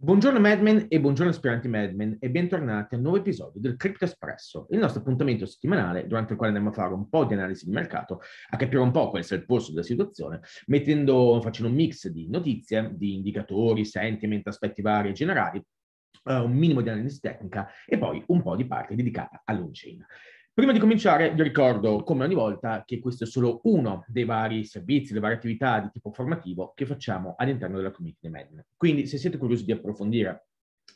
Buongiorno Madmen e buongiorno aspiranti Madmen e bentornati al nuovo episodio del Crypto Espresso, il nostro appuntamento settimanale durante il quale andremo a fare un po' di analisi di mercato, a capire un po' qual è il polso della situazione, mettendo, facendo un mix di notizie, di indicatori, sentiment, aspetti vari e generali, uh, un minimo di analisi tecnica e poi un po' di parte dedicata allon Prima di cominciare vi ricordo, come ogni volta, che questo è solo uno dei vari servizi, delle varie attività di tipo formativo che facciamo all'interno della community di Medine. Quindi se siete curiosi di approfondire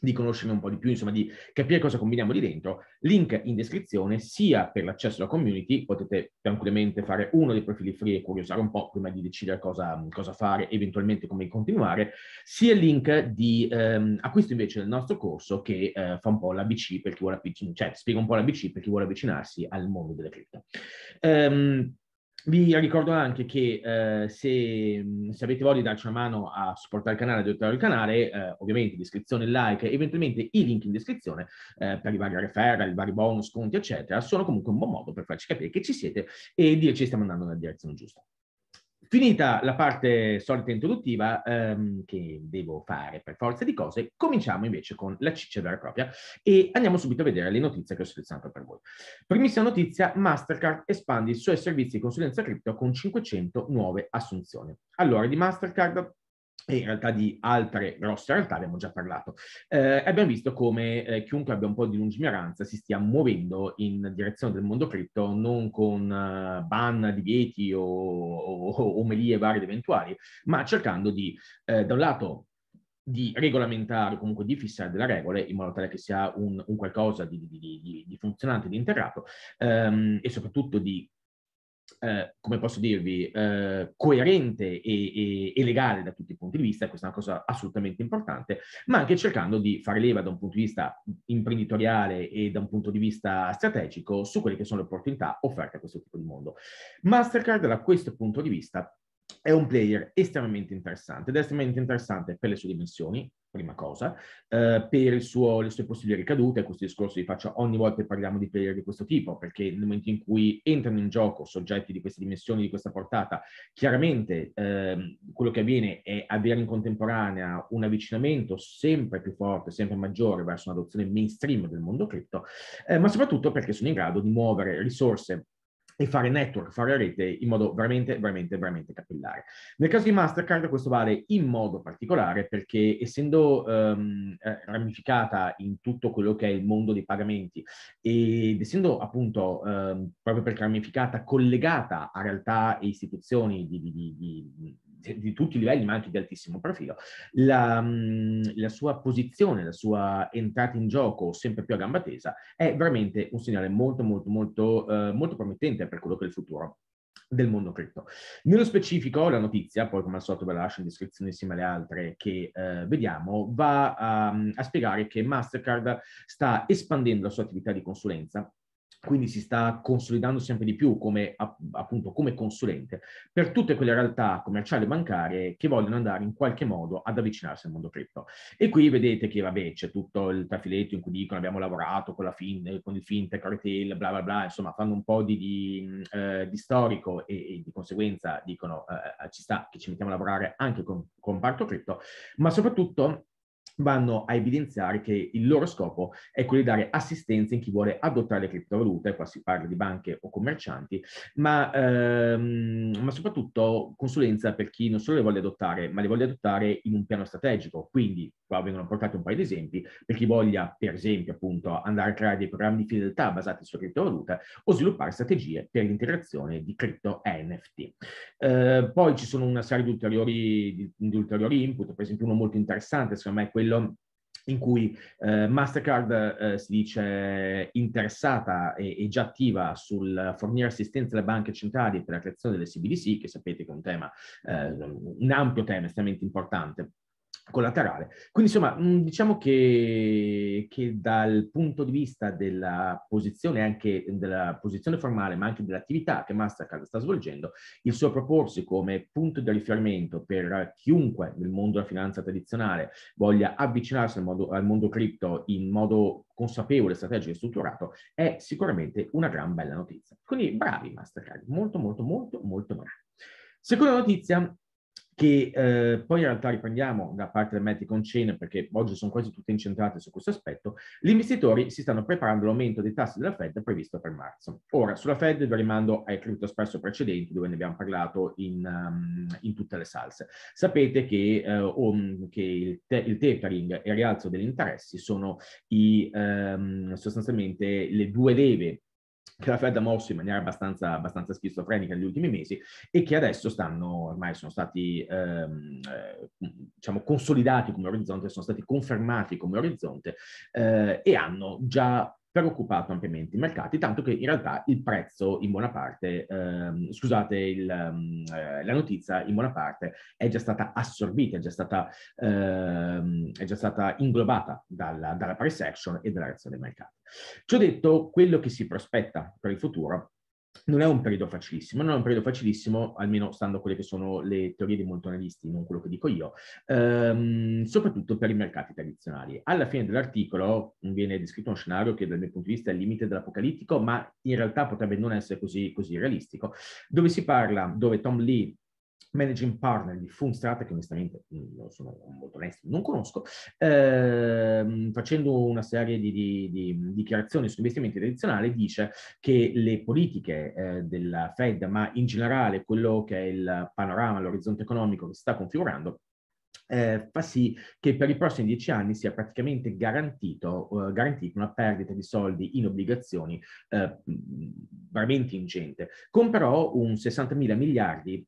di conoscerne un po' di più, insomma di capire cosa combiniamo lì dentro, link in descrizione sia per l'accesso alla community, potete tranquillamente fare uno dei profili free e curiosare un po' prima di decidere cosa, cosa fare, eventualmente come continuare, sia il link di ehm, acquisto invece del nostro corso che eh, fa un po' l'ABC per chi vuole avvicinarsi, cioè spiega un po' l'ABC per chi vuole avvicinarsi al mondo delle cripto. Ehm, vi ricordo anche che eh, se, se, avete voglia di darci una mano a supportare il canale, ad aiutare il canale, eh, ovviamente descrizione, like, eventualmente i link in descrizione eh, per i vari referral, i vari bonus, conti, eccetera, sono comunque un buon modo per farci capire che ci siete e dirci che stiamo andando nella direzione giusta. Finita la parte solita introduttiva ehm, che devo fare per forza di cose, cominciamo invece con la ciccia vera e propria e andiamo subito a vedere le notizie che ho selezionato per voi. Primissima notizia, Mastercard espande i suoi servizi di consulenza cripto con 500 nuove assunzioni. Allora, di Mastercard e in realtà di altre grosse realtà abbiamo già parlato. Eh, abbiamo visto come eh, chiunque abbia un po' di lungimiranza si stia muovendo in direzione del mondo cripto, non con eh, ban, divieti o, o, omelie varie ed eventuali, ma cercando di, eh, da un lato, di regolamentare, comunque di fissare delle regole in modo tale che sia un, un qualcosa di, di, di, di funzionante, di interrato ehm, e soprattutto di eh, come posso dirvi, eh, coerente e, e, e, legale da tutti i punti di vista, questa è una cosa assolutamente importante, ma anche cercando di fare leva da un punto di vista imprenditoriale e da un punto di vista strategico su quelle che sono le opportunità offerte a questo tipo di mondo. Mastercard da questo punto di vista è un player estremamente interessante ed è estremamente interessante per le sue dimensioni, prima cosa, eh, per suo, le sue possibili ricadute, questo discorso li faccio ogni volta che parliamo di player di questo tipo, perché nel momento in cui entrano in gioco soggetti di queste dimensioni, di questa portata, chiaramente eh, quello che avviene è avere in contemporanea un avvicinamento sempre più forte, sempre maggiore verso un'adozione mainstream del mondo cripto, eh, ma soprattutto perché sono in grado di muovere risorse e fare network, fare rete in modo veramente, veramente, veramente capillare. Nel caso di Mastercard questo vale in modo particolare perché essendo ehm, eh, ramificata in tutto quello che è il mondo dei pagamenti ed essendo appunto ehm, proprio perché ramificata collegata a realtà e istituzioni di, di, di, di tutti i livelli, ma anche di altissimo profilo, la, la, sua posizione, la sua entrata in gioco sempre più a gamba tesa è veramente un segnale molto, molto, molto, eh, molto promettente per quello che è il futuro del mondo cripto. Nello specifico, la notizia, poi come al solito ve la lascio in descrizione insieme alle altre che eh, vediamo, va a, ehm, a spiegare che Mastercard sta espandendo la sua attività di consulenza quindi si sta consolidando sempre di più come, appunto, come consulente per tutte quelle realtà commerciali e bancarie che vogliono andare in qualche modo ad avvicinarsi al mondo cripto. E qui vedete che vabbè c'è tutto il trafiletto in cui dicono abbiamo lavorato con, la fin, con il fintech, retail, bla bla bla, insomma fanno un po' di, di, eh, di storico e, e, di conseguenza dicono eh, eh, ci sta che ci mettiamo a lavorare anche con comparto cripto, ma soprattutto vanno a evidenziare che il loro scopo è quello di dare assistenza in chi vuole adottare le criptovalute, qua si parla di banche o commercianti, ma, ehm, ma, soprattutto consulenza per chi non solo le vuole adottare, ma le vuole adottare in un piano strategico. Quindi qua vengono portati un paio di esempi per chi voglia, per esempio, appunto, andare a creare dei programmi di fedeltà basati sulla criptovalute o sviluppare strategie per l'integrazione di cripto e NFT. Eh, poi ci sono una serie di ulteriori, di, di ulteriori input, per esempio uno molto interessante, secondo me, quello in cui eh, Mastercard eh, si dice interessata e, e, già attiva sul fornire assistenza alle banche centrali per la creazione delle CBDC, che sapete che è un tema, eh, un ampio tema estremamente importante collaterale. Quindi insomma, mm, diciamo che, che, dal punto di vista della posizione, anche della posizione formale, ma anche dell'attività che Mastercard sta svolgendo, il suo proporsi come punto di riferimento per chiunque nel mondo della finanza tradizionale voglia avvicinarsi al, modo, al mondo cripto in modo consapevole, strategico e strutturato, è sicuramente una gran bella notizia. Quindi bravi Mastercard, molto molto molto molto bravi. Seconda notizia che eh, poi in realtà riprendiamo da parte del Metric on Chain perché oggi sono quasi tutte incentrate su questo aspetto, gli investitori si stanno preparando all'aumento dei tassi della Fed previsto per marzo. Ora, sulla Fed vi rimando ai crypto espresso precedenti dove ne abbiamo parlato in, um, in tutte le salse. Sapete che, uh, um, che il, te- il, tapering e il rialzo degli interessi sono i, um, sostanzialmente le due leve che la Fed ha mosso in maniera abbastanza, abbastanza schizofrenica negli ultimi mesi e che adesso stanno, ormai sono stati ehm, eh, diciamo consolidati come orizzonte, sono stati confermati come orizzonte eh, e hanno già preoccupato ampiamente i mercati, tanto che in realtà il prezzo in buona parte, ehm, scusate il, ehm, eh, la notizia, in buona parte è già stata assorbita, è già stata, ehm, è già stata inglobata dalla, dalla price action e dalla reazione dei mercati. Ciò detto, quello che si prospetta per il futuro non è un periodo facilissimo, non è un periodo facilissimo, almeno stando a quelle che sono le teorie dei molti analisti, non quello che dico io, ehm, soprattutto per i mercati tradizionali. Alla fine dell'articolo viene descritto uno scenario che dal mio punto di vista è il limite dell'apocalittico, ma in realtà potrebbe non essere così, così realistico, dove si parla, dove Tom Lee managing partner di Funstrata, che onestamente non sono molto onesto, non conosco, ehm, facendo una serie di, di, di dichiarazioni su investimenti tradizionali, dice che le politiche eh, della Fed, ma in generale quello che è il panorama, l'orizzonte economico che si sta configurando, eh, fa sì che per i prossimi dieci anni sia praticamente garantito, eh, garantita una perdita di soldi in obbligazioni eh, veramente ingente, con però un 60 mila miliardi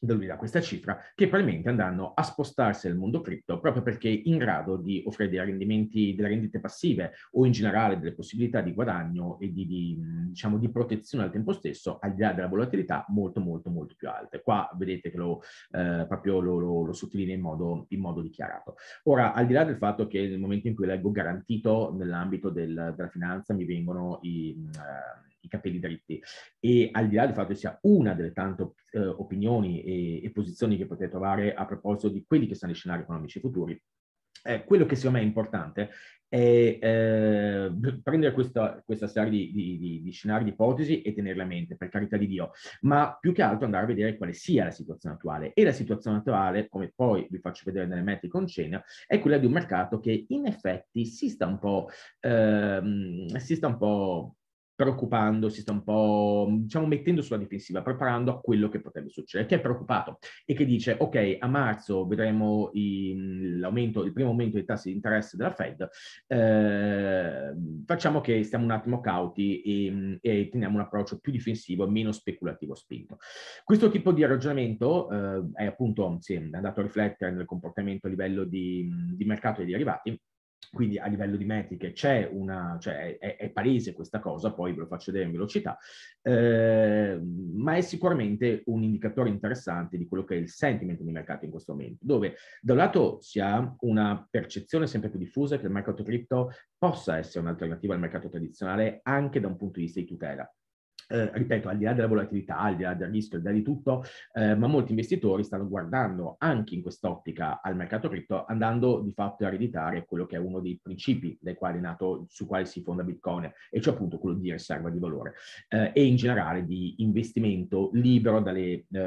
da questa cifra, che probabilmente andranno a spostarsi nel mondo cripto proprio perché è in grado di offrire dei rendimenti, delle rendite passive o in generale delle possibilità di guadagno e di, di, diciamo, di protezione al tempo stesso, al di là della volatilità, molto molto molto più alte. Qua vedete che lo, eh, proprio lo, lo, lo sottolinea in modo, in modo dichiarato. Ora, al di là del fatto che nel momento in cui leggo garantito nell'ambito del, della finanza mi vengono i... Eh, i capelli dritti. E al di là del fatto che sia una delle tante op- eh, opinioni e, e posizioni che potete trovare a proposito di quelli che sono gli scenari economici futuri, eh, quello che secondo me è importante è eh, prendere questa, questa serie di, di, di, scenari, di ipotesi e tenerla a mente, per carità di Dio, ma più che altro andare a vedere quale sia la situazione attuale. E la situazione attuale, come poi vi faccio vedere nelle metri con cena, è quella di un mercato che in effetti si sta un po', ehm, si sta un po' preoccupandosi, si sta un po', diciamo, mettendo sulla difensiva, preparando a quello che potrebbe succedere, che è preoccupato e che dice, ok, a marzo vedremo il, il primo aumento dei tassi di interesse della Fed, eh, facciamo che stiamo un attimo cauti e, e, teniamo un approccio più difensivo e meno speculativo spinto. Questo tipo di ragionamento eh, è appunto, sì, è andato a riflettere nel comportamento a livello di, di mercato di derivati, quindi a livello di metriche c'è una, cioè è, è palese questa cosa, poi ve lo faccio vedere in velocità, eh, ma è sicuramente un indicatore interessante di quello che è il sentiment di mercato in questo momento, dove da un lato si ha una percezione sempre più diffusa che il mercato cripto possa essere un'alternativa al mercato tradizionale anche da un punto di vista di tutela eh, ripeto, al di là della volatilità, al di là del rischio, al di là di tutto, eh, ma molti investitori stanno guardando anche in quest'ottica al mercato cripto, andando di fatto a ereditare quello che è uno dei principi dai quali è nato, su quali si fonda Bitcoin, e cioè appunto quello di riserva di valore eh, e in generale di investimento libero dalle, eh,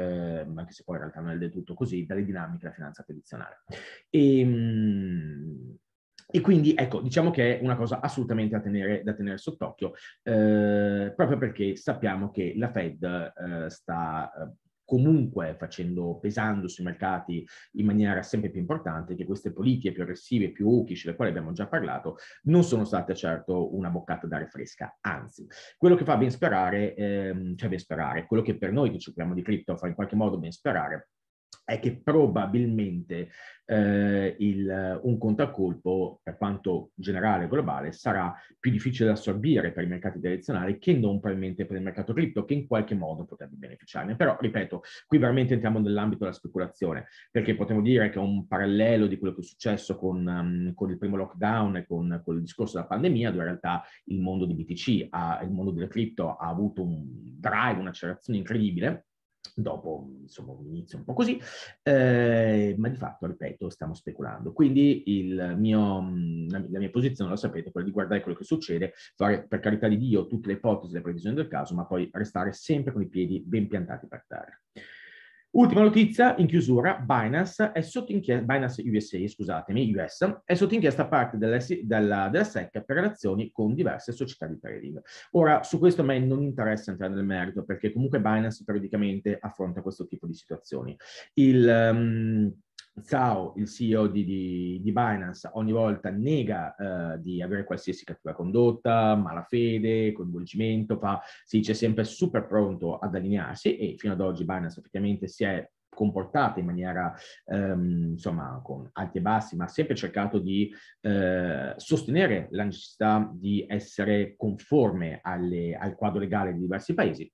anche se poi in realtà non è del tutto così, dalle dinamiche della finanza tradizionale. E, ehm, mh, e quindi ecco, diciamo che è una cosa assolutamente da tenere, da tenere sott'occhio, eh, proprio perché sappiamo che la Fed eh, sta eh, comunque facendo, pesando sui mercati in maniera sempre più importante, che queste politiche più aggressive, più hawkish, delle quali abbiamo già parlato, non sono state certo una boccata d'aria fresca, anzi, quello che fa ben sperare, ehm, cioè ben sperare, quello che per noi che ci occupiamo di cripto fa in qualche modo ben sperare, è che probabilmente eh, il, un contraccolpo, per quanto generale e globale, sarà più difficile da assorbire per i mercati direzionali che non probabilmente per il mercato cripto, che in qualche modo potrebbe beneficiarne. Però, ripeto, qui veramente entriamo nell'ambito della speculazione, perché potremmo dire che è un parallelo di quello che è successo con, um, con il primo lockdown e con, con, il discorso della pandemia, dove in realtà il mondo di BTC, ha, il mondo delle cripto ha avuto un drive, un'accelerazione incredibile dopo insomma un inizio un po' così, eh, ma di fatto, ripeto, stiamo speculando. Quindi mio, la, la, mia posizione, lo sapete, è quella di guardare quello che succede, fare per carità di Dio tutte le ipotesi e le previsioni del caso, ma poi restare sempre con i piedi ben piantati per terra. Ultima notizia, in chiusura, Binance, è sotto inchiesta, Binance USA, scusatemi, US, è sotto inchiesta a parte della, della, della, SEC per relazioni con diverse società di trading. Ora, su questo a me non interessa entrare nel merito, perché comunque Binance periodicamente affronta questo tipo di situazioni. Il... Um, Zhao, il CEO di, di, di Binance, ogni volta nega eh, di avere qualsiasi cattiva condotta, malafede, coinvolgimento, fa, si dice sempre super pronto ad allinearsi e fino ad oggi Binance effettivamente si è comportata in maniera ehm, insomma con alti e bassi, ma ha sempre cercato di eh, sostenere la necessità di essere conforme alle, al quadro legale di diversi paesi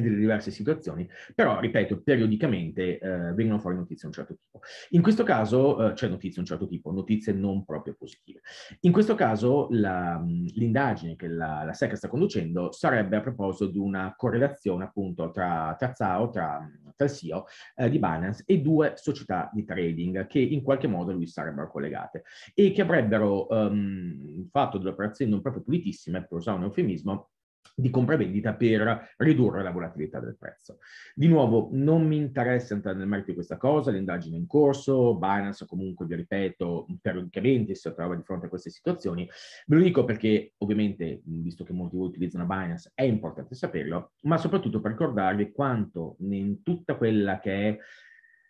e delle diverse situazioni, però, ripeto, periodicamente eh, vengono fuori notizie di un certo tipo. In questo caso eh, c'è cioè notizie di un certo tipo, notizie non proprio positive. In questo caso la, l'indagine che la, la SEC sta conducendo sarebbe a proposito di una correlazione appunto tra, tra ZAO, tra, tra il CEO eh, di Binance e due società di trading che in qualche modo lui sarebbero collegate e che avrebbero ehm, fatto delle operazioni non proprio pulitissime, per usare un eufemismo, di compravendita per ridurre la volatilità del prezzo. Di nuovo, non mi interessa entrare nel merito di questa cosa, l'indagine è in corso, Binance comunque, vi ripeto, periodicamente si trova di fronte a queste situazioni. Ve lo dico perché, ovviamente, visto che molti di voi utilizzano Binance, è importante saperlo, ma soprattutto per ricordarvi quanto in tutta quella che è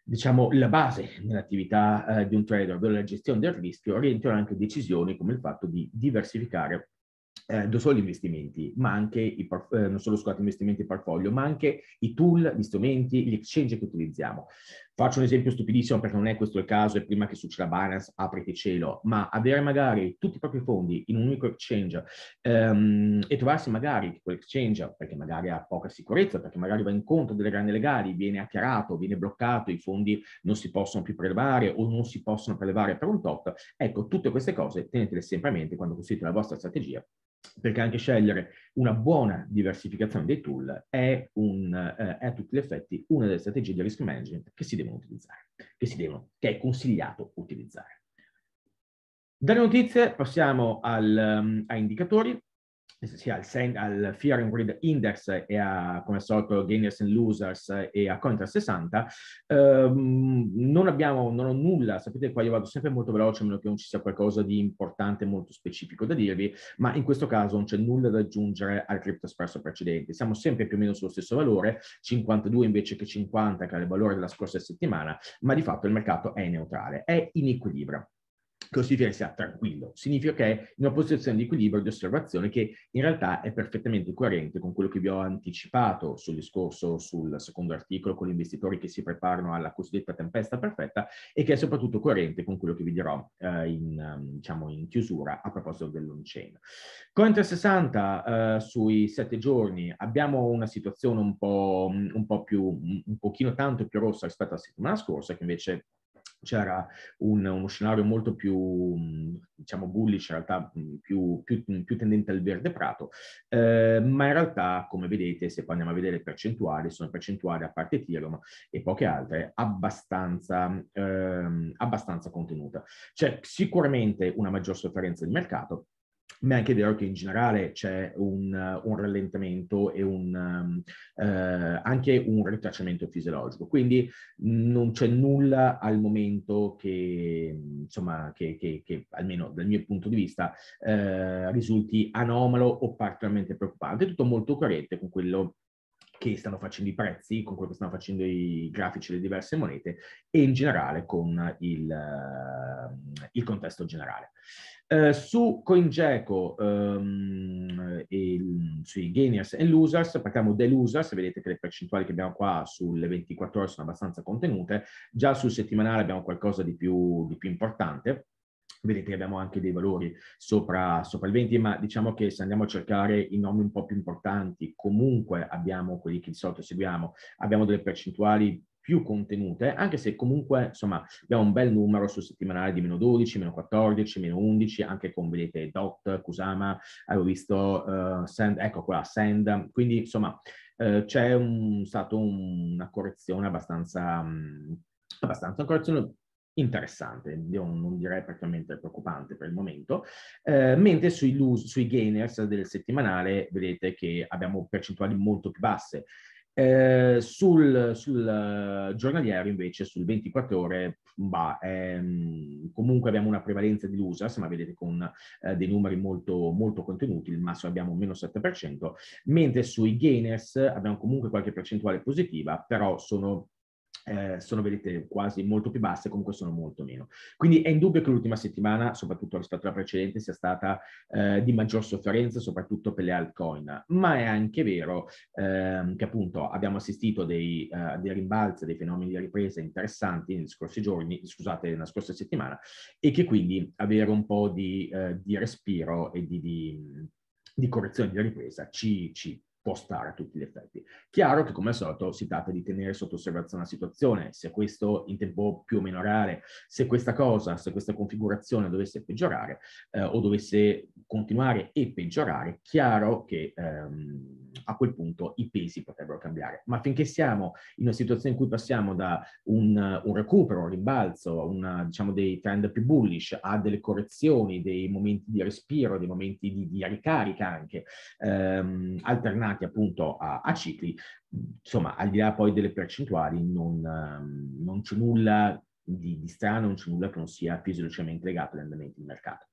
diciamo, la base nell'attività eh, di un trader, della gestione del rischio, rientrano anche decisioni come il fatto di diversificare eh, non solo gli investimenti, ma anche i, eh, non solo scusate, investimenti portfolio, ma anche i tool, gli strumenti, gli exchange che utilizziamo. Faccio un esempio stupidissimo perché non è questo il caso e prima che succeda Binance apriti cielo, ma avere magari tutti i propri fondi in un unico exchange ehm, e trovarsi magari che quell'exchange, perché magari ha poca sicurezza, perché magari va incontro a delle grandi legali, viene acchiarato, viene bloccato, i fondi non si possono più prelevare o non si possono prelevare per un tot, ecco, tutte queste cose tenetele sempre a mente quando costruite la vostra strategia perché anche scegliere una buona diversificazione dei tool è, un, eh, è, a tutti gli effetti una delle strategie di risk management che si devono utilizzare, che, si devono, che è consigliato utilizzare. Dalle notizie passiamo al, um, a indicatori sia al, sen- al Fear and Greed Index e a, come al solito, Gainers and Losers e a Contra 60. Ehm, non abbiamo, non ho nulla, sapete qua io vado sempre molto veloce, a meno che non ci sia qualcosa di importante, molto specifico da dirvi, ma in questo caso non c'è nulla da aggiungere al Crypto Espresso precedente. Siamo sempre più o meno sullo stesso valore, 52 invece che 50, che era il valore della scorsa settimana, ma di fatto il mercato è neutrale, è in equilibrio che sia tranquillo, significa che è in una posizione di equilibrio di osservazione che in realtà è perfettamente coerente con quello che vi ho anticipato sul discorso sul secondo articolo con gli investitori che si preparano alla cosiddetta tempesta perfetta e che è soprattutto coerente con quello che vi dirò eh, in, um, diciamo, in, chiusura a proposito dell'on-chain. Coin 360 eh, sui sette giorni abbiamo una situazione un po', un po più, un pochino tanto più rossa rispetto alla settimana scorsa che invece c'era un, uno scenario molto più, mm, diciamo, bullish, in realtà mm, più, più, mm, più tendente al verde prato, eh, ma in realtà, come vedete, se poi andiamo a vedere le percentuali, sono percentuali a parte Ethereum e poche altre, abbastanza, eh, abbastanza contenute. C'è sicuramente una maggior sofferenza di mercato, ma è anche vero che in generale c'è un, un rallentamento e un, ehm, eh, anche un ritracciamento fisiologico. Quindi non c'è nulla al momento che, insomma, che, che, che almeno dal mio punto di vista, eh, risulti anomalo o particolarmente preoccupante. Tutto molto coerente con quello che stanno facendo i prezzi, con quello che stanno facendo i grafici delle diverse monete e in generale con il, ehm, il contesto generale. Eh, su CoinGecko, ehm, sui gainers e losers, partiamo dei losers, vedete che le percentuali che abbiamo qua sulle 24 ore sono abbastanza contenute, già sul settimanale abbiamo qualcosa di più, di più importante, vedete abbiamo anche dei valori sopra, sopra, il 20, ma diciamo che se andiamo a cercare i nomi un po' più importanti, comunque abbiamo quelli che di solito seguiamo, abbiamo delle percentuali più contenute, anche se comunque insomma abbiamo un bel numero sul settimanale di meno 12, meno 14, meno 11, anche con vedete DOT, Kusama, avevo visto uh, Send, ecco qua, Send, quindi insomma uh, c'è un, stata un, una correzione abbastanza... Um, abbastanza una correzione interessante, io non direi particolarmente preoccupante per il momento, eh, mentre sui, lose, sui gainers del settimanale vedete che abbiamo percentuali molto più basse. Eh, sul, sul, eh, giornaliero invece, sul 24 ore, bah, ehm, comunque abbiamo una prevalenza di losers, ma vedete con eh, dei numeri molto, molto contenuti, il massimo abbiamo meno 7%, mentre sui gainers abbiamo comunque qualche percentuale positiva, però sono eh, sono vedete quasi molto più basse, comunque sono molto meno. Quindi è indubbio che l'ultima settimana, soprattutto rispetto alla precedente, sia stata eh, di maggior sofferenza, soprattutto per le altcoin, ma è anche vero eh, che appunto abbiamo assistito dei, eh, dei, rimbalzi, dei fenomeni di ripresa interessanti negli scorsi giorni, scusate, nella scorsa settimana, e che quindi avere un po' di, eh, di respiro e di, di, di correzione di ripresa ci, ci può stare a tutti gli effetti. Chiaro che come al solito si tratta di tenere sotto osservazione la situazione, se questo in tempo più o meno reale, se questa cosa, se questa configurazione dovesse peggiorare eh, o dovesse continuare e peggiorare, chiaro che ehm, a quel punto i pesi potrebbero cambiare, ma finché siamo in una situazione in cui passiamo da un, un recupero, un rimbalzo, una, diciamo dei trend più bullish a delle correzioni, dei momenti di respiro, dei momenti di, di ricarica anche, ehm, alternati destinati appunto a, a cicli, insomma, al di là poi delle percentuali, non, ehm, non c'è nulla di, di strano, non c'è nulla che non sia fisiologicamente legato all'andamento di mercato.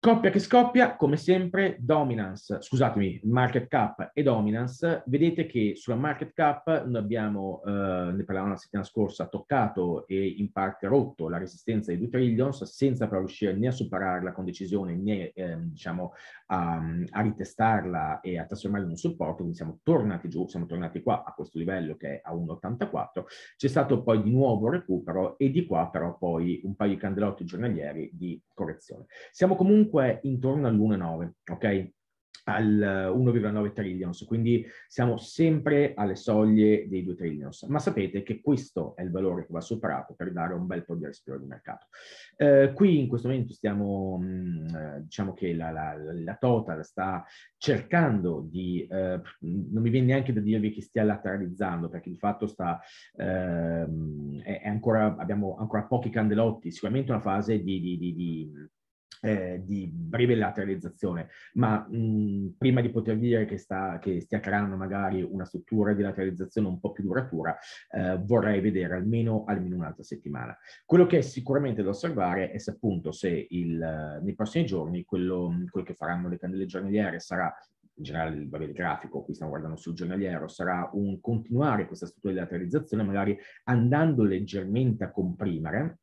Coppia che scoppia, come sempre, dominance, scusatemi, market cap e dominance. Vedete che sulla market cap noi abbiamo, eh, ne parlavamo la settimana scorsa, toccato e in parte rotto la resistenza dei 2 trillions senza però riuscire né a superarla con decisione né eh, diciamo, a, a, ritestarla e a trasformarla in un supporto, quindi siamo tornati giù, siamo tornati qua a questo livello che è a 1,84. C'è stato poi di nuovo recupero e di qua però poi un paio di candelotti giornalieri di correzione. Siamo comunque comunque intorno all'1,9, ok? al 1,9 eh, trillions, quindi siamo sempre alle soglie dei 2 trillions, ma sapete che questo è il valore che va superato per dare un bel po' di respiro di mercato. Eh, qui in questo momento stiamo, mm, eh, diciamo che la, la, la Total sta cercando di, eh, non mi viene neanche da dirvi che stia lateralizzando, perché di fatto sta, eh, è, ancora, abbiamo ancora pochi candelotti, sicuramente una fase di, di, di, di eh, di lateralizzazione, ma mh, prima di poter dire che, sta, che, stia creando magari una struttura di lateralizzazione un po' più duratura, eh, vorrei vedere almeno, almeno, un'altra settimana. Quello che è sicuramente da osservare è se appunto se il, nei prossimi giorni quello, quello che faranno le candele giornaliere sarà in generale vabbè, il grafico, qui stiamo guardando sul giornaliero, sarà un continuare questa struttura di lateralizzazione, magari andando leggermente a comprimere,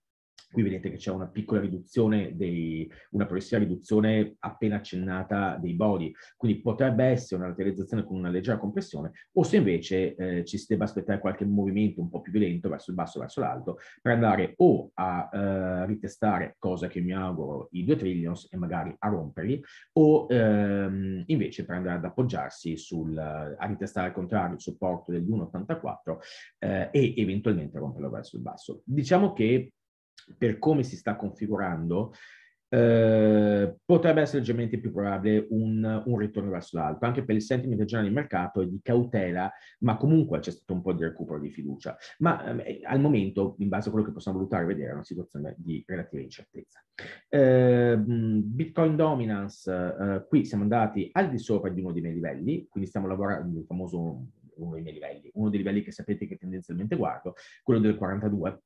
Qui vedete che c'è una piccola riduzione, dei, una progressiva riduzione appena accennata dei body, quindi potrebbe essere una lateralizzazione con una leggera compressione o se invece eh, ci si debba aspettare qualche movimento un po' più violento verso il basso, verso l'alto, per andare o a eh, ritestare, cosa che mi auguro, i due trillions e magari a romperli, o ehm, invece per andare ad appoggiarsi sul, a ritestare al contrario il supporto degli 1,84 eh, e eventualmente romperlo verso il basso. Diciamo che per come si sta configurando, eh, potrebbe essere leggermente più probabile un, un ritorno verso l'alto, anche per il sentimento generale di mercato e di cautela, ma comunque c'è stato un po' di recupero di fiducia. Ma ehm, eh, al momento, in base a quello che possiamo valutare, vedere è una situazione di relativa incertezza. Eh, Bitcoin dominance, eh, qui siamo andati al di sopra di uno dei miei livelli, quindi stiamo lavorando nel famoso uno dei miei livelli, uno dei livelli che sapete che tendenzialmente guardo, quello del 42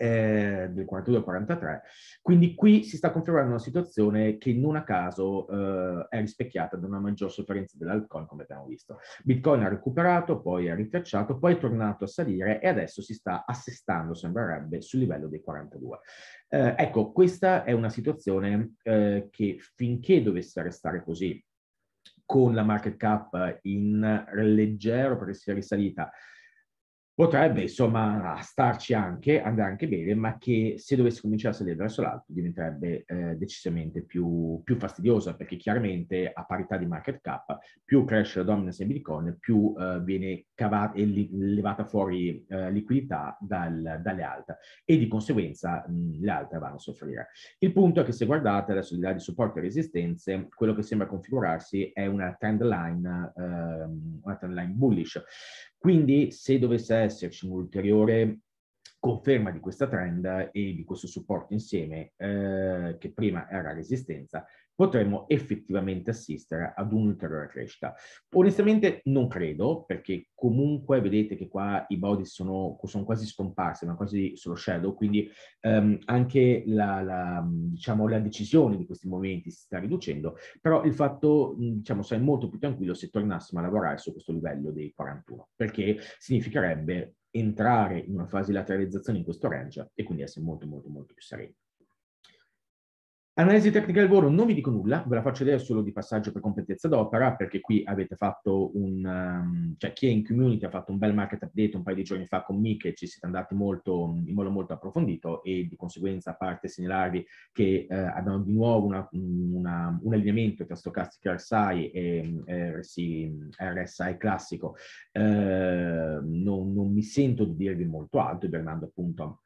eh, del 42-43. Quindi qui si sta confermando una situazione che non a caso eh, è rispecchiata da una maggior sofferenza dell'alcol, come abbiamo visto. Bitcoin ha recuperato, poi ha ritracciato, poi è tornato a salire e adesso si sta assestando, sembrerebbe, sul livello dei 42. Eh, ecco, questa è una situazione eh, che finché dovesse restare così, con la market cap in leggero perché si è risalita, potrebbe insomma starci anche, andare anche bene, ma che se dovesse cominciare a salire verso l'alto diventerebbe eh, decisamente più, più, fastidiosa, perché chiaramente a parità di market cap, più cresce la dominance di Bitcoin, più eh, viene cavata e li, levata fuori eh, liquidità dal, dalle alte e di conseguenza mh, le alte vanno a soffrire. Il punto è che se guardate adesso di là di supporto e resistenze, quello che sembra configurarsi è una trend line, ehm, una trend line bullish quindi se dovesse esserci un'ulteriore conferma di questa trend e di questo supporto insieme eh, che prima era resistenza, potremmo effettivamente assistere ad un'ulteriore crescita. Onestamente non credo, perché comunque vedete che qua i body sono, sono quasi scomparsi, ma quasi solo shadow, quindi um, anche la, la, diciamo, la, decisione di questi momenti si sta riducendo, però il fatto, diciamo, sarei molto più tranquillo se tornassimo a lavorare su questo livello dei 41, perché significherebbe entrare in una fase di lateralizzazione in questo range e quindi essere molto molto molto più sereni. Analisi tecnica del lavoro non vi dico nulla, ve la faccio vedere solo di passaggio per competenza d'opera, perché qui avete fatto un, um, cioè chi è in community ha fatto un bel market update un paio di giorni fa con me che ci siete andati molto, in modo molto approfondito e di conseguenza a parte segnalarvi che eh, abbiamo di nuovo una, una, un allineamento tra stochastica RSI e RSI, RSI classico, eh, non, non mi sento di dirvi molto altro, Bernardo appunto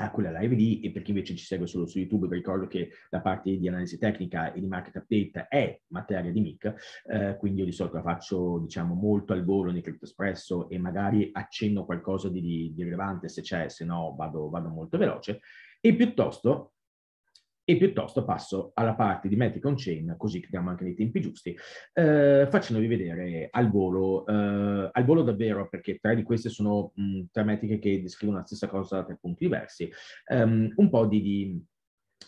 a quella live lì e per chi invece ci segue solo su YouTube, vi ricordo che la parte di analisi tecnica e di market update è materia di MIC, eh, quindi io di solito la faccio diciamo molto al volo nel Crypto Espresso e magari accenno qualcosa di, di, di rilevante se c'è, se no vado, vado molto veloce e piuttosto e piuttosto passo alla parte di Matic on Chain, così chiediamo anche nei tempi giusti, eh, facendovi vedere al volo, eh, al volo davvero, perché tre di queste sono mh, tre metriche che descrivono la stessa cosa da tre punti diversi, um, un po' di, di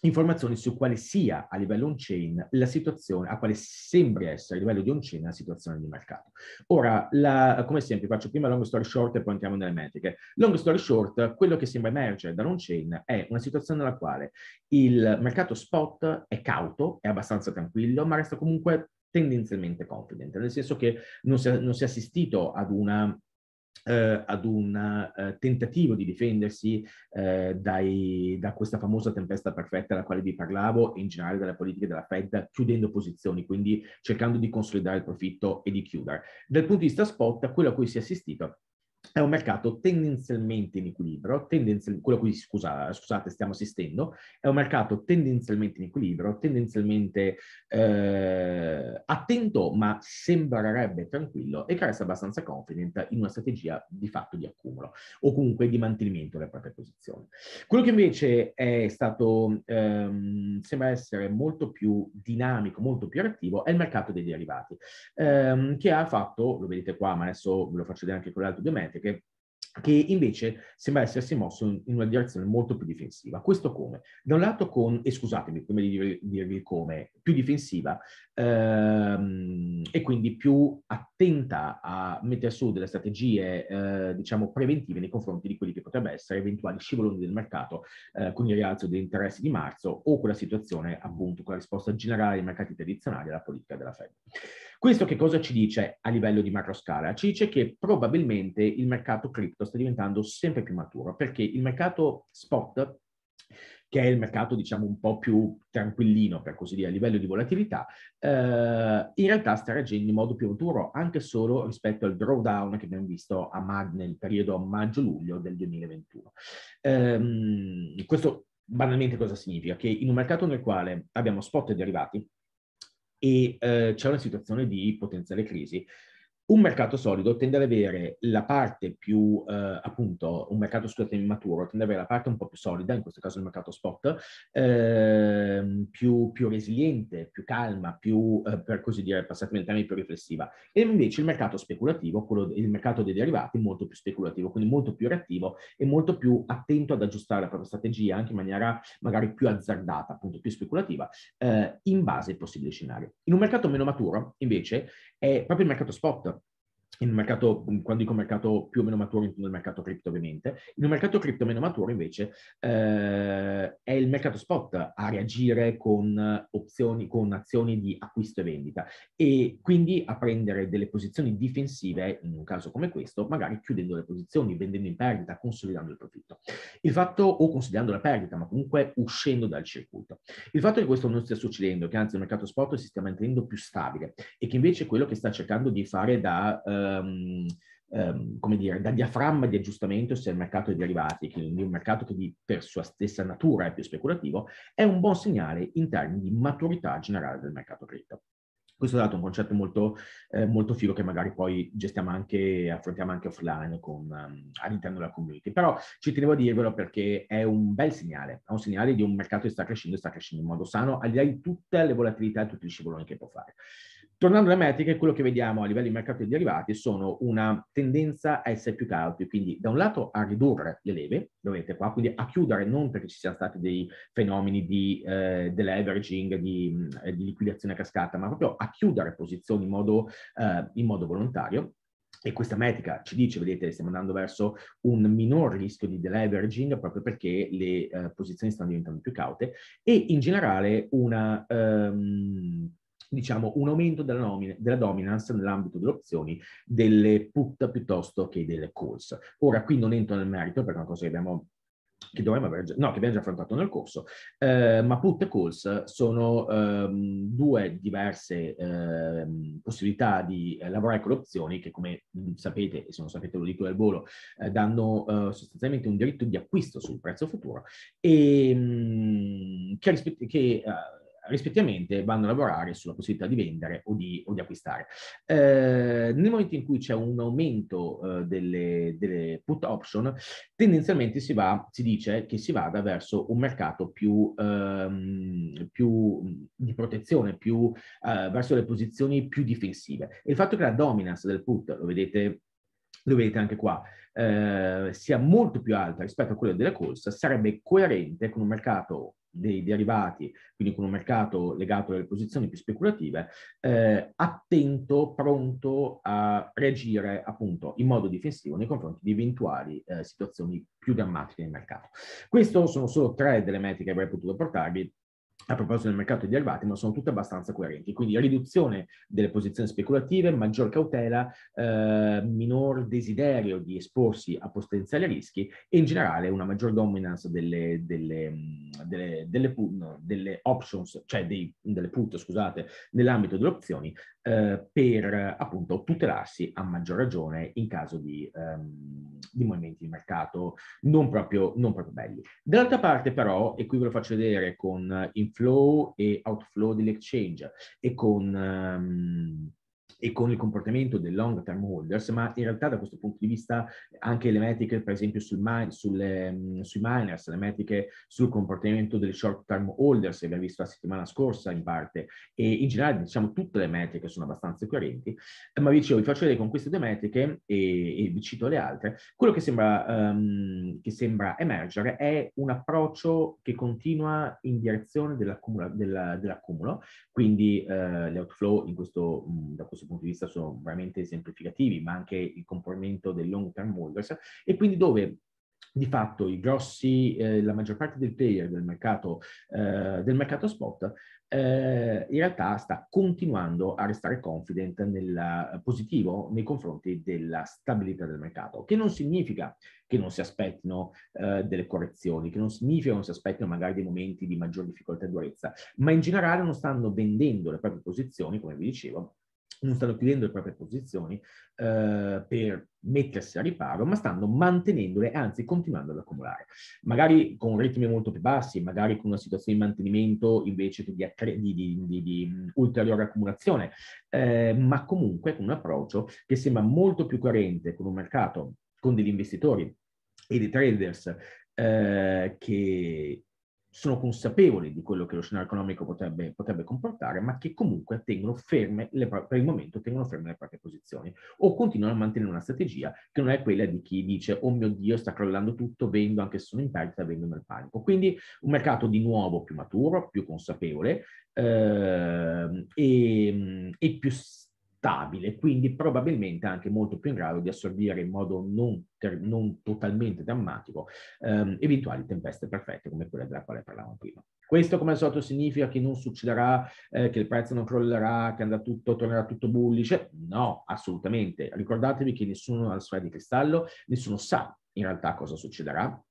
informazioni su quale sia a livello on-chain la situazione, a quale sembri essere a livello di on-chain la situazione di mercato. Ora, la, come sempre, faccio prima long story short e poi entriamo nelle metriche. Long story short, quello che sembra emergere dall'on-chain è una situazione nella quale il mercato spot è cauto, è abbastanza tranquillo, ma resta comunque tendenzialmente confident, nel senso che non si è, non si è assistito ad una eh, ad un eh, tentativo di difendersi eh, dai, da questa famosa tempesta perfetta alla quale vi parlavo e in generale dalla politica della Fed chiudendo posizioni, quindi cercando di consolidare il profitto e di chiudere. Dal punto di vista spot, quello a cui si è assistito è un mercato tendenzialmente in equilibrio, tendenzial, quello a cui scusa, scusate stiamo assistendo, è un mercato tendenzialmente in equilibrio, tendenzialmente eh, attento ma sembrerebbe tranquillo e che resta abbastanza confident in una strategia di fatto di accumulo o comunque di mantenimento delle proprie posizioni. Quello che invece è stato, ehm, sembra essere molto più dinamico, molto più attivo, è il mercato dei derivati, ehm, che ha fatto, lo vedete qua ma adesso ve lo faccio vedere anche con l'altro biometrico, politiche che invece sembra essersi mosso in una direzione molto più difensiva. Questo come? Da un lato con, e scusatemi prima di dirvi come, più difensiva ehm, e quindi più attenta a mettere su delle strategie, eh, diciamo, preventive nei confronti di quelli che potrebbero essere eventuali scivoloni del mercato eh, con il rialzo degli interessi di marzo o quella situazione, appunto, con la risposta generale ai mercati tradizionali alla politica della Fed. Questo che cosa ci dice a livello di macro scala? Ci dice che probabilmente il mercato cripto sta diventando sempre più maturo perché il mercato spot che è il mercato diciamo un po' più tranquillino per così dire a livello di volatilità, eh, in realtà sta reagendo in modo più maturo anche solo rispetto al drawdown che abbiamo visto ma- nel periodo maggio-luglio del 2021. Eh, questo banalmente cosa significa? Che in un mercato nel quale abbiamo spot e derivati, e eh, c'è una situazione di potenziale crisi un mercato solido tende ad avere la parte più, eh, appunto, un mercato scusatemi maturo, tende ad avere la parte un po' più solida, in questo caso il mercato spot, eh, più, più, resiliente, più calma, più, eh, per così dire, passatemi il più riflessiva. E invece il mercato speculativo, quello, il mercato dei derivati, è molto più speculativo, quindi molto più reattivo e molto più attento ad aggiustare la propria strategia anche in maniera magari più azzardata, appunto più speculativa, eh, in base ai possibili scenari. In un mercato meno maturo, invece, è proprio il mercato spot in un mercato, mm, quando dico mercato più o meno maturo, intendo il mercato cripto ovviamente, in un mercato cripto meno maturo invece eh, è il mercato spot a reagire con opzioni, con azioni di acquisto e vendita e quindi a prendere delle posizioni difensive, in un caso come questo, magari chiudendo le posizioni, vendendo in perdita, consolidando il profitto. Il fatto, o consolidando la perdita, ma comunque uscendo dal circuito. Il fatto che questo non stia succedendo, che anzi il mercato spot si stia mantenendo più stabile e che invece quello che sta cercando di fare da... Eh, um, um, come dire, da diaframma di aggiustamento se il mercato dei derivati, quindi un mercato che di, per sua stessa natura è più speculativo, è un buon segnale in termini di maturità generale del mercato cripto. Questo è dato un concetto molto, eh, molto, figo che magari poi gestiamo anche, affrontiamo anche offline con, um, all'interno della community. Però ci tenevo a dirvelo perché è un bel segnale, è un segnale di un mercato che sta crescendo e sta crescendo in modo sano, al di là di tutte le volatilità e tutti gli scivoloni che può fare. Tornando alle metriche, quello che vediamo a livello di mercato dei derivati sono una tendenza a essere più cauti, quindi da un lato a ridurre le leve, lo vedete qua, quindi a chiudere non perché ci siano stati dei fenomeni di eh, deleveraging, di, eh, di, liquidazione a cascata, ma proprio a chiudere posizioni in modo, eh, in modo volontario. E questa metrica ci dice, vedete, stiamo andando verso un minor rischio di deleveraging proprio perché le eh, posizioni stanno diventando più caute e in generale una um, diciamo, un aumento della, nomine, della dominance nell'ambito delle opzioni delle put piuttosto che delle calls. Ora qui non entro nel merito perché è una cosa che abbiamo che dovremmo aver già, no, che abbiamo già affrontato nel corso, eh, ma put e calls sono ehm, due diverse ehm, possibilità di eh, lavorare con le opzioni che come mm, sapete, e se non sapete lo dico del volo, eh, danno eh, sostanzialmente un diritto di acquisto sul prezzo futuro e mh, mm, che, rispett- che eh, rispettivamente vanno a lavorare sulla possibilità di vendere o di, o di acquistare. Eh, nel momento in cui c'è un aumento eh, delle, delle, put option, tendenzialmente si, va, si dice che si vada verso un mercato più, ehm, più di protezione, più, eh, verso le posizioni più difensive. E il fatto che la dominance del put, lo vedete, lo vedete anche qua, eh, sia molto più alta rispetto a quella della corsa, sarebbe coerente con un mercato dei derivati, quindi con un mercato legato alle posizioni più speculative, eh, attento, pronto a reagire appunto in modo difensivo nei confronti di eventuali eh, situazioni più drammatiche del mercato. Queste sono solo tre delle mete che avrei potuto portarvi, a proposito del mercato di derivati, ma sono tutte abbastanza coerenti. Quindi riduzione delle posizioni speculative, maggior cautela, eh, minor desiderio di esporsi a potenziali rischi e in generale una maggior dominance delle, delle, delle, delle put, options, cioè dei, delle put, scusate, nell'ambito delle opzioni eh, per appunto tutelarsi a maggior ragione in caso di, ehm, di movimenti di mercato non proprio, non proprio belli. Dall'altra parte però, e qui ve lo faccio vedere con eh, in flow e outflow dell'exchange e con um, e con il comportamento del long term holders, ma in realtà da questo punto di vista anche le metriche, per esempio, sul, sulle, mm, sui miners, le metriche sul comportamento del short term holders, abbiamo visto la settimana scorsa in parte, e in generale diciamo tutte le metriche sono abbastanza coerenti, ma vi dicevo, vi faccio vedere con queste due metriche e, e vi cito le altre, quello che sembra, um, che sembra emergere è un approccio che continua in direzione dell'accumulo, della, dell'accumulo quindi uh, le outflow in questo, mh, mm, da questo questo punto di vista sono veramente esemplificativi, ma anche il comportamento del long term holders, e quindi dove di fatto i grossi, eh, la maggior parte dei player del mercato, eh, del mercato spot eh, in realtà sta continuando a restare confident nel, eh, positivo nei confronti della stabilità del mercato, che non significa che non si aspettino eh, delle correzioni, che non significa che non si aspettino magari dei momenti di maggior difficoltà e durezza, ma in generale non stanno vendendo le proprie posizioni, come vi dicevo, non stanno chiudendo le proprie posizioni eh, per mettersi a riparo, ma stanno mantenendole, anzi continuando ad accumulare, magari con ritmi molto più bassi, magari con una situazione di mantenimento invece che di, accre- di, di, di ulteriore accumulazione, eh, ma comunque con un approccio che sembra molto più coerente con un mercato, con degli investitori e dei traders eh, che sono consapevoli di quello che lo scenario economico potrebbe, potrebbe comportare, ma che comunque tengono ferme le, per il momento tengono ferme le proprie posizioni o continuano a mantenere una strategia che non è quella di chi dice oh mio Dio sta crollando tutto, vendo anche se sono in perdita, vendo nel panico. Quindi un mercato di nuovo più maturo, più consapevole eh, e, e più stabile, quindi probabilmente anche molto più in grado di assorbire in modo non, ter- non totalmente drammatico ehm, eventuali tempeste perfette come quella della quale parlavamo prima. Questo come al solito significa che non succederà, eh, che il prezzo non crollerà, che andrà tutto, tornerà tutto bullice? No, assolutamente. Ricordatevi che nessuno ha la sfera di cristallo, nessuno sa in realtà cosa succederà,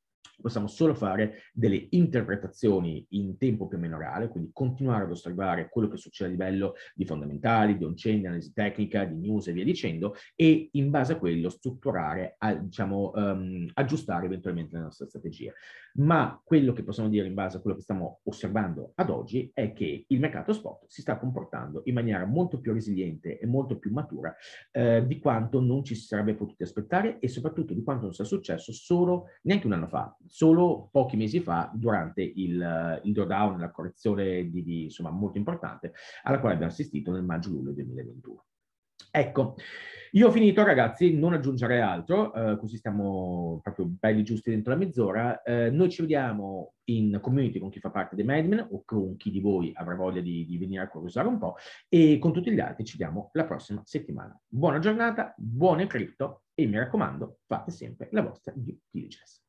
possiamo solo fare delle interpretazioni in tempo più o meno reale, quindi continuare ad osservare quello che succede a livello di fondamentali, di on-chain, di analisi tecnica, di news e via dicendo, e in base a quello strutturare, a, diciamo, um, aggiustare eventualmente le nostre strategie. Ma quello che possiamo dire in base a quello che stiamo osservando ad oggi è che il mercato spot si sta comportando in maniera molto più resiliente e molto più matura eh, di quanto non ci si sarebbe potuti aspettare e soprattutto di quanto non sia successo solo neanche un anno fa, solo pochi mesi fa durante il, eh, il drawdown, la correzione di, di, insomma, molto importante alla quale abbiamo assistito nel maggio-luglio 2021. Ecco, io ho finito ragazzi, non aggiungere altro, eh, così stiamo proprio belli giusti dentro la mezz'ora. Eh, noi ci vediamo in community con chi fa parte dei Madmen o con chi di voi avrà voglia di, di venire a curiosare un po' e con tutti gli altri ci vediamo la prossima settimana. Buona giornata, buone cripto e mi raccomando fate sempre la vostra due diligence.